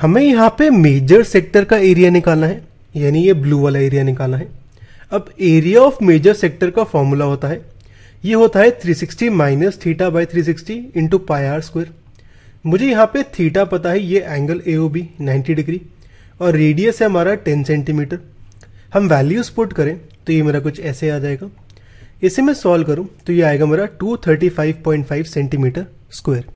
हमें यहाँ पे मेजर सेक्टर का एरिया निकालना है यानी ये ब्लू वाला एरिया निकालना है अब एरिया ऑफ मेजर सेक्टर का फॉर्मूला होता है ये होता है 360 sixty minus theta by three sixty into pi r square मुझे यहाँ पे थीटा पता है ये angle A O B ninety degree और रेडियस है हमारा 10 सेंटीमीटर हम वैल्यूज पुट करें तो ये मेरा कुछ ऐसे आ जाएगा इसे मैं सॉल्व करूँ तो ये आएगा मेरा 235.5 सेंटीमीटर स्क्वायर